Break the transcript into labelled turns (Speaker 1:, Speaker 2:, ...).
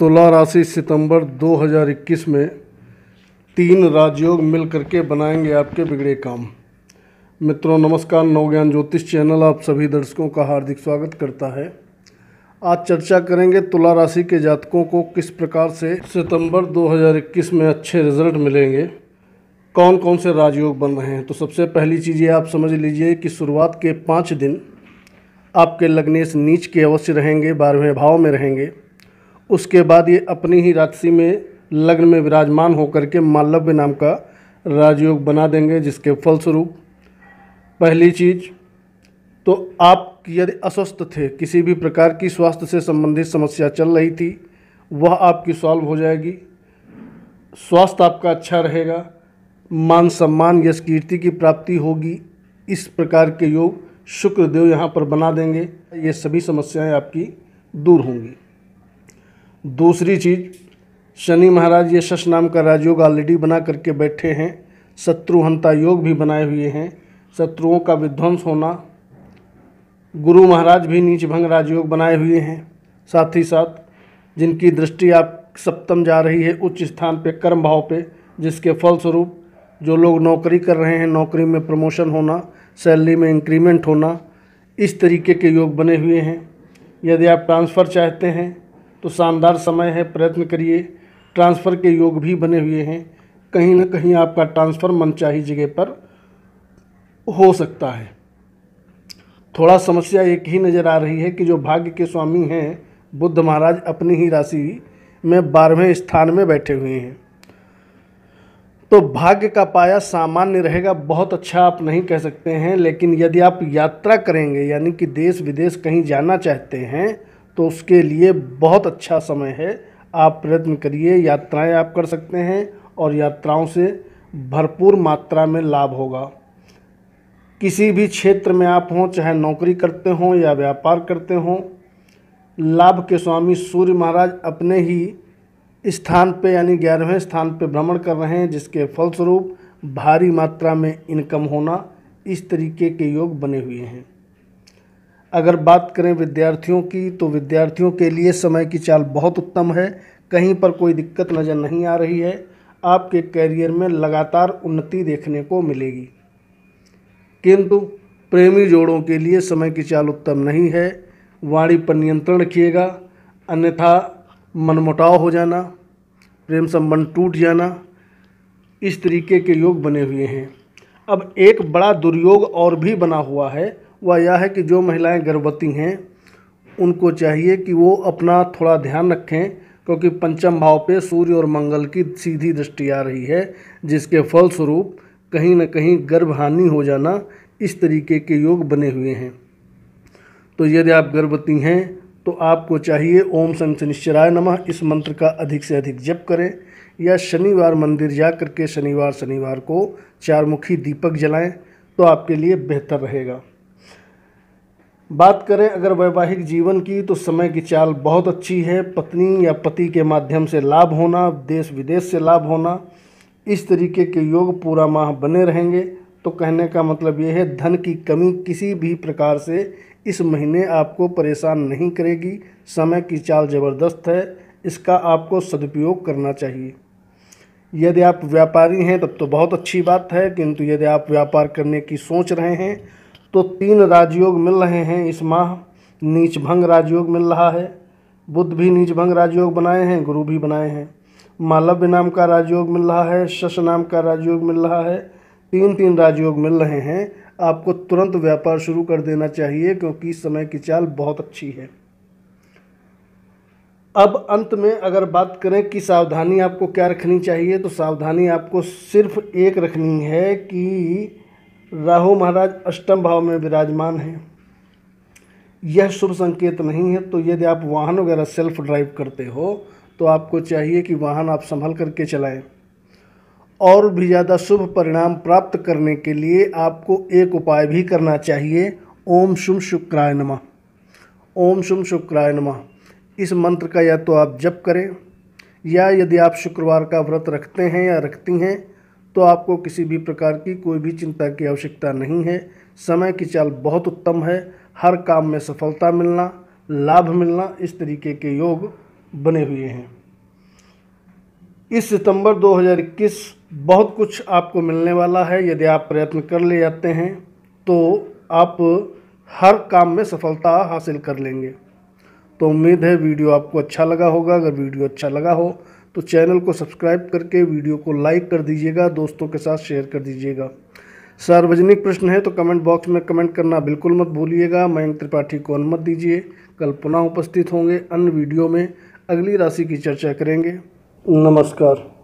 Speaker 1: तुला राशि सितंबर 2021 में तीन राजयोग मिल करके बनाएंगे आपके बिगड़े काम मित्रों नमस्कार नवज्ञान ज्योतिष चैनल आप सभी दर्शकों का हार्दिक स्वागत करता है आज चर्चा करेंगे तुला राशि के जातकों को किस प्रकार से सितंबर 2021 में अच्छे रिजल्ट मिलेंगे कौन कौन से राजयोग बन रहे हैं तो सबसे पहली चीज़ ये आप समझ लीजिए कि शुरुआत के पाँच दिन आपके लग्नेश नीच के अवश्य रहेंगे बारहवें भाव में रहेंगे उसके बाद ये अपनी ही राशि में लग्न में विराजमान होकर के मालव्य नाम का राजयोग बना देंगे जिसके फलस्वरूप पहली चीज तो आप यदि अस्वस्थ थे किसी भी प्रकार की स्वास्थ्य से संबंधित समस्या चल रही थी वह आपकी सॉल्व हो जाएगी स्वास्थ्य आपका अच्छा रहेगा मान सम्मान यश कीर्ति की प्राप्ति होगी इस प्रकार के योग शुक्रदेव यहाँ पर बना देंगे ये सभी समस्याएं आपकी दूर होंगी दूसरी चीज़ शनि महाराज ये शश नाम का राजयोग ऑलरेडी बना करके बैठे हैं शत्रुहंता योग भी बनाए हुए हैं शत्रुओं का विध्वंस होना गुरु महाराज भी नीच भंग राजयोग बनाए हुए हैं साथ ही साथ जिनकी दृष्टि आप सप्तम जा रही है उच्च स्थान पे कर्म भाव पे जिसके फलस्वरूप जो लोग नौकरी कर रहे हैं नौकरी में प्रमोशन होना सैलरी में इंक्रीमेंट होना इस तरीके के योग बने हुए हैं यदि आप ट्रांसफ़र चाहते हैं तो शानदार समय है प्रयत्न करिए ट्रांसफ़र के योग भी बने हुए हैं कहीं ना कहीं आपका ट्रांसफ़र मनचाही जगह पर हो सकता है थोड़ा समस्या एक ही नज़र आ रही है कि जो भाग्य के स्वामी हैं बुद्ध महाराज अपनी ही राशि में बारहवें स्थान में बैठे हुए हैं तो भाग्य का पाया सामान्य रहेगा बहुत अच्छा आप नहीं कह सकते हैं लेकिन यदि आप यात्रा करेंगे यानी कि देश विदेश कहीं जाना चाहते हैं तो उसके लिए बहुत अच्छा समय है आप प्रयत्न करिए यात्राएं आप कर सकते हैं और यात्राओं से भरपूर मात्रा में लाभ होगा किसी भी क्षेत्र में आप हों चाहे नौकरी करते हों या व्यापार करते हों लाभ के स्वामी सूर्य महाराज अपने ही स्थान पे यानी ग्यारहवें स्थान पे भ्रमण कर रहे हैं जिसके फलस्वरूप भारी मात्रा में इनकम होना इस तरीके के योग बने हुए हैं अगर बात करें विद्यार्थियों की तो विद्यार्थियों के लिए समय की चाल बहुत उत्तम है कहीं पर कोई दिक्कत नज़र नहीं आ रही है आपके कैरियर में लगातार उन्नति देखने को मिलेगी किंतु प्रेमी जोड़ों के लिए समय की चाल उत्तम नहीं है वाणी पर नियंत्रण रखिएगा अन्यथा मनमुटाव हो जाना प्रेम संबंध टूट जाना इस तरीके के योग बने हुए हैं अब एक बड़ा दुर्योग और भी बना हुआ है वह यह है कि जो महिलाएं गर्भवती हैं उनको चाहिए कि वो अपना थोड़ा ध्यान रखें क्योंकि पंचम भाव पे सूर्य और मंगल की सीधी दृष्टि आ रही है जिसके फलस्वरूप कहीं ना कहीं गर्भ हानि हो जाना इस तरीके के योग बने हुए हैं तो यदि आप गर्भवती हैं तो आपको चाहिए ओम संग शनिश्चराय नमः इस मंत्र का अधिक से अधिक जप करें या शनिवार मंदिर जा करके शनिवार शनिवार को चार मुखी दीपक जलाएं तो आपके लिए बेहतर रहेगा बात करें अगर वैवाहिक जीवन की तो समय की चाल बहुत अच्छी है पत्नी या पति के माध्यम से लाभ होना देश विदेश से लाभ होना इस तरीके के योग पूरा माह बने रहेंगे तो कहने का मतलब ये है धन की कमी किसी भी प्रकार से इस महीने आपको परेशान नहीं करेगी समय की चाल ज़बरदस्त है इसका आपको सदुपयोग करना चाहिए यदि आप व्यापारी हैं तब तो बहुत अच्छी बात है किंतु यदि आप व्यापार करने की सोच रहे हैं तो तीन राजयोग मिल रहे हैं इस माह नीच भंग राजयोग मिल रहा है बुद्ध भी नीच भंग राजयोग बनाए हैं गुरु भी बनाए हैं मालव्य नाम का राजयोग मिल रहा है शश नाम का राजयोग मिल रहा है तीन तीन राजयोग मिल रहे हैं आपको तुरंत व्यापार शुरू कर देना चाहिए क्योंकि समय की चाल बहुत अच्छी है अब अंत में अगर बात करें कि सावधानी आपको क्या रखनी चाहिए तो सावधानी आपको सिर्फ एक रखनी है कि राहु महाराज अष्टम भाव में विराजमान हैं यह शुभ संकेत नहीं है तो यदि आप वाहन वगैरह सेल्फ ड्राइव करते हो तो आपको चाहिए कि वाहन आप संभल करके चलाएं और भी ज़्यादा शुभ परिणाम प्राप्त करने के लिए आपको एक उपाय भी करना चाहिए ओम शुम शुक्राय नमः ओम शुम शुक्राय नमः इस मंत्र का या तो आप जप करें या यदि आप शुक्रवार का व्रत रखते हैं या रखती हैं तो आपको किसी भी प्रकार की कोई भी चिंता की आवश्यकता नहीं है समय की चाल बहुत उत्तम है हर काम में सफलता मिलना लाभ मिलना इस तरीके के योग बने हुए हैं इस सितंबर 2021 बहुत कुछ आपको मिलने वाला है यदि आप प्रयत्न कर ले जाते हैं तो आप हर काम में सफलता हासिल कर लेंगे तो उम्मीद है वीडियो आपको अच्छा लगा होगा अगर वीडियो अच्छा लगा हो तो चैनल को सब्सक्राइब करके वीडियो को लाइक कर दीजिएगा दोस्तों के साथ शेयर कर दीजिएगा सार्वजनिक प्रश्न है तो कमेंट बॉक्स में कमेंट करना बिल्कुल मत भूलिएगा मयंक त्रिपाठी को अनुमत दीजिए कल पुनः उपस्थित होंगे अन्य वीडियो में अगली राशि की चर्चा करेंगे नमस्कार